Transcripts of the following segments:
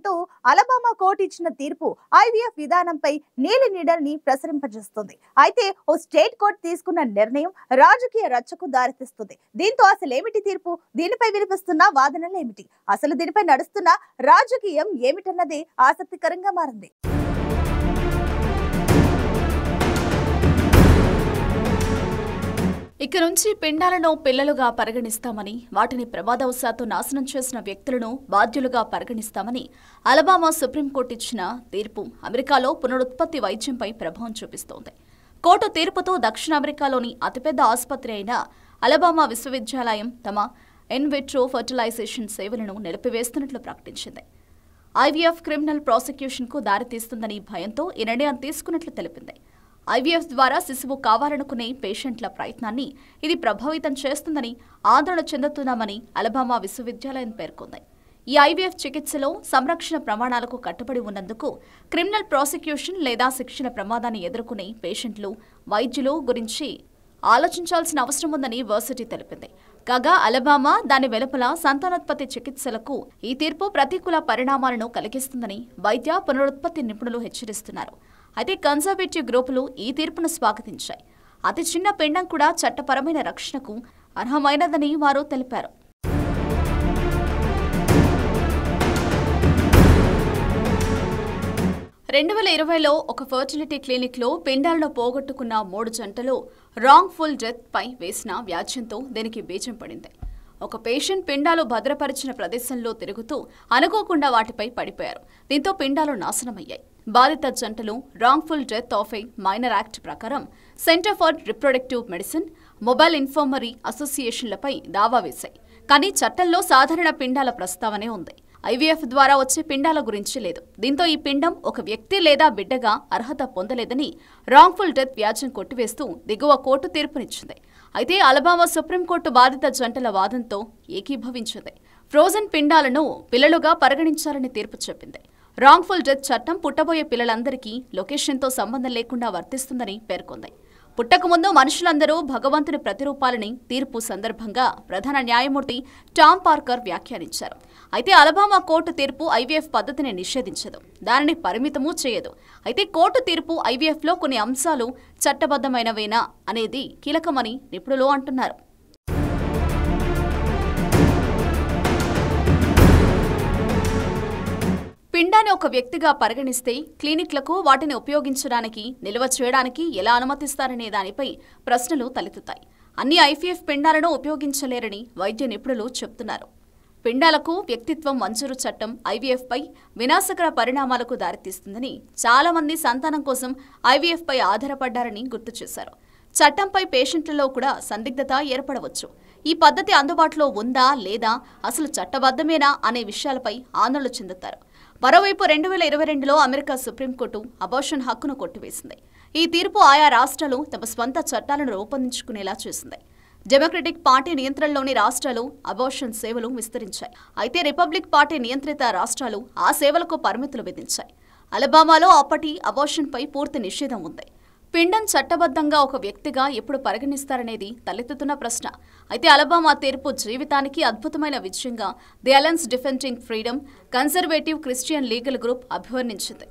అంటూ Alabama court ఇచ్చిన తీర్పు ఐవీఎఫ్ విధానంపై నీలి నీడల్ని ప్రసరింపజేస్తుంది అయితే ఓ స్టేట్ కోర్టు తీసుకున్న నిర్ణయం రాజకీయ రచ్చకు దారితీస్తుంది దీంతో అసలు ఏమిటి తీర్పు దీనిపై వినిపిస్తున్న వాదనలు ఏమిటి అసలు దీనిపై నడుస్తున్న రాజకీయం ఏమిటన్నది ఆసక్తికరంగా మారింది ఇక నుంచి పిండాలను పిల్లలుగా పరిగణిస్తామని వాటిని ప్రమాదవశాత్తు నాశనం చేసిన వ్యక్తులను బాధ్యులుగా పరిగణిస్తామని అలబామా సుప్రీంకోర్టు ఇచ్చిన తీర్పు అమెరికాలో పునరుత్పత్తి వైద్యంపై ప్రభావం చూపిస్తోంది కోర్టు తీర్పుతో దక్షిణ అమెరికాలోని అతిపెద్ద ఆసుపత్రి అయిన అలబామా విశ్వవిద్యాలయం తమ ఎన్విట్రో ఫర్టిలైజేషన్ సేవలను నిలిపివేస్తున్నట్లు ప్రకటించింది ఐవీఎఫ్ క్రిమినల్ ప్రాసిక్యూషన్కు దారితీస్తుందని భయంతో ఈ నిర్ణయం తీసుకున్నట్లు తెలిపింది ఐవీఎఫ్ ద్వారా శిశువు కావాలనుకునే పేషెంట్ల ప్రయత్నాన్ని ఇది ప్రభావితం చేస్తుందని ఆందోళన చెందుతున్నామని అలబామా విశ్వవిద్యాలయం పేర్కొంది ఈ ఐవీఎఫ్ చికిత్సలో సంరక్షణ ప్రమాణాలకు కట్టుబడి ఉన్నందుకు క్రిమినల్ ప్రాసిక్యూషన్ లేదా శిక్షణ ప్రమాదాన్ని ఎదుర్కొనే పేషెంట్లు వైద్యులు గురించి ఆలోచించాల్సిన అవసరం ఉందని వర్సిటీ తెలిపింది కాగా అలబామా దాని వెలుపల సంతానోత్పత్తి చికిత్సలకు ఈ తీర్పు ప్రతికూల పరిణామాలను కలిగిస్తుందని వైద్య పునరుత్పత్తి నిపుణులు హెచ్చరిస్తున్నారు అయితే కన్జర్వేటివ్ గ్రూపులు ఈ తీర్పును స్వాగతించాయి అతి చిన్న పిండం కూడా చట్టపరమైన రక్షణకు అర్హమైనదని వారు తెలిపారు రెండు వేల ఇరవైలో ఒక ఫర్టిలిటీ క్లినిక్లో పిండాలను పోగొట్టుకున్న మూడు జంటలు రాంగ్ఫుల్ డెత్ పై వేసిన వ్యాధ్యంతో దీనికి బీజం పడింది ఒక పేషెంట్ పిండాలు భద్రపరిచిన ప్రదేశంలో తిరుగుతూ అనుకోకుండా వాటిపై పడిపోయారు దీంతో పిండాలు నాశనమయ్యాయి బాధిత జంటలు wrongful death of a minor act ప్రకారం centre for reproductive medicine mobile infirmary అసోసియేషన్లపై దావా వేశాయి కానీ చట్టంలో సాధారణ పిండాల ప్రస్తావనే ఉంది ఐవీఎఫ్ ద్వారా వచ్చే పిండాల గురించి లేదు దీంతో ఈ పిండం ఒక వ్యక్తి లేదా బిడ్డగా అర్హత పొందలేదని రాంగ్ఫుల్ డెత్ వ్యాజ్యం కొట్టివేస్తూ దిగువ కోర్టు తీర్పునిచ్చింది అయితే అలబామా సుప్రీంకోర్టు బాధిత జంటల వాదంతో ఏకీభవించింది ఫ్రోజన్ పిండాలను పిల్లలుగా పరిగణించాలని తీర్పు చెప్పింది రాంగ్ఫుల్ డెత్ చట్టం పుట్టబోయే పిల్లలందరికీ లొకేషన్తో సంబంధం లేకుండా వర్తిస్తుందని పేర్కొంది పుట్టకముందు మనుషులందరూ భగవంతుని ప్రతిరూపాలని తీర్పు సందర్భంగా ప్రధాన న్యాయమూర్తి టామ్ పార్కర్ వ్యాఖ్యానించారు అయితే అలబామా కోర్టు తీర్పు ఐవీఎఫ్ పద్ధతిని నిషేధించదు దానిని పరిమితము చేయదు అయితే కోర్టు తీర్పు ఐవీఎఫ్లో కొన్ని అంశాలు చట్టబద్ధమైనవేనా అనేది కీలకమని నిపుణులు అంటున్నారు జిల్లాని ఒక వ్యక్తిగా పరిగణిస్తే క్లినిక్లకు వాటిని ఉపయోగించడానికి నిల్వ చేయడానికి ఎలా అనుమతిస్తారనే దానిపై ప్రశ్నలు తలెత్తుతాయి అన్ని ఐపీఎఫ్ పిండాలను ఉపయోగించలేరని వైద్య నిపుణులు చెబుతున్నారు పిండాలకు వ్యక్తిత్వం మంజూరు చట్టం ఐవీఎఫ్పై వినాశకర పరిణామాలకు దారితీస్తుందని చాలామంది సంతానం కోసం ఐవీఎఫ్పై ఆధారపడ్డారని గుర్తు చేశారు చట్టంపై పేషెంట్లలో కూడా సందిగ్ధత ఏర్పడవచ్చు ఈ పద్ధతి అందుబాటులో ఉందా లేదా అసలు చట్టబద్ధమేనా అనే విషయాలపై ఆందోళన చెందుతారు మరోవైపు రెండు వేల ఇరవై రెండులో అమెరికా సుప్రీంకోర్టు అబోషన్ హక్కును కొట్టివేసింది ఈ తీర్పు ఆయా రాష్ట్రాలు తమ స్వంత చట్టాలను రూపొందించుకునేలా చేసింది డెమోక్రటిక్ పార్టీ నియంత్రణలోని రాష్ట్రాలు అబోషన్ సేవలు విస్తరించాయి అయితే రిపబ్లిక్ పార్టీ నియంత్రిత రాష్ట్రాలు ఆ సేవలకు పరిమితులు విధించాయి అలబామాలో అప్పటి అబోషన్పై పూర్తి నిషేధం ఉంది పిండం చట్టబద్ధంగా ఒక వ్యక్తిగా ఎప్పుడు పరిగణిస్తారనేది తలెత్తుతున్న ప్రశ్న అయితే అలబామా తీర్పు జీవితానికి అద్భుతమైన విజయంగా the Alliance Defending Freedom conservative Christian legal group అభివర్ణించింది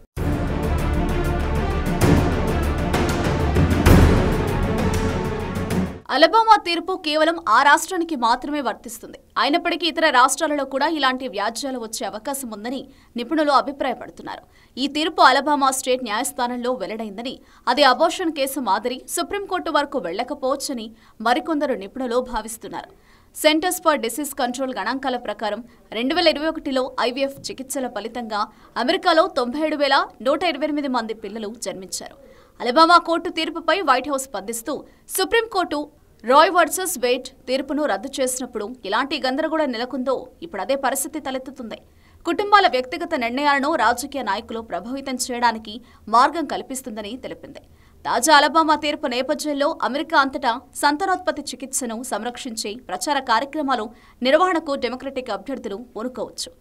అలబామా తీర్పు కేవలం ఆ రాష్ట్రానికి మాత్రమే వర్తిస్తుంది అయినప్పటికీ ఇతర రాష్ట్రాలలో కూడా ఇలాంటి వ్యాజ్యాలు వచ్చే అవకాశం ఉందని నిపుణులు అభిప్రాయపడుతున్నారు ఈ తీర్పు అలబామా స్టేట్ న్యాయస్థానంలో వెల్లడైందని అది అబోషన్ కేసు మాదిరి సుప్రీంకోర్టు వరకు వెళ్లకపోవచ్చని మరికొందరు నిపుణులు భావిస్తున్నారు సెంటర్స్ ఫర్ డిసీజ్ కంట్రోల్ గణాంకాల ప్రకారం రెండు వేల ఇరవై ఒకటిలో ఐవీఎఫ్ చికిత్సల ఫలితంగా అమెరికాలో తొంభై ఏడు వేల నూట ఇరవై ఎనిమిది మంది పిల్లలు జన్మించారు అలబామా కోర్టు తీర్పుపై వైట్ హౌస్ స్పందిస్తూ సుప్రీంకోర్టు రాయ్ వర్సెస్ వెయిట్ తీర్పును రద్దు చేసినప్పుడు ఇలాంటి గందరగోళ నెలకొందో ఇప్పుడు అదే పరిస్థితి తలెత్తుతుంది కుటుంబాల వ్యక్తిగత నిర్ణయాలను రాజకీయ నాయకులు ప్రభావితం చేయడానికి మార్గం కల్పిస్తుందని తెలిపింది తాజా అలబామా తీర్పు నేపథ్యంలో అమెరికా అంతటా సంతానోత్పత్తి చికిత్సను సంరక్షించే ప్రచార కార్యక్రమాలు నిర్వహణకు డెమోక్రటిక్ అభ్యర్థులు ఊరుకోవచ్చు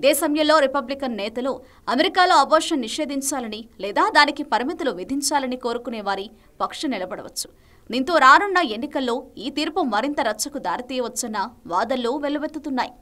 ఇదే సమయంలో రిపబ్లికన్ నేతలు అమెరికాలో అబోర్షన్ నిషేధించాలని లేదా దానికి పరిమితులు విధించాలని కోరుకునే వారి పక్షం నిలబడవచ్చు దీంతో రానున్న ఎన్నికల్లో ఈ తీర్పు మరింత రచ్చకు దారితీయవచ్చన్న వాదనలు వెలువెత్తుతున్నాయి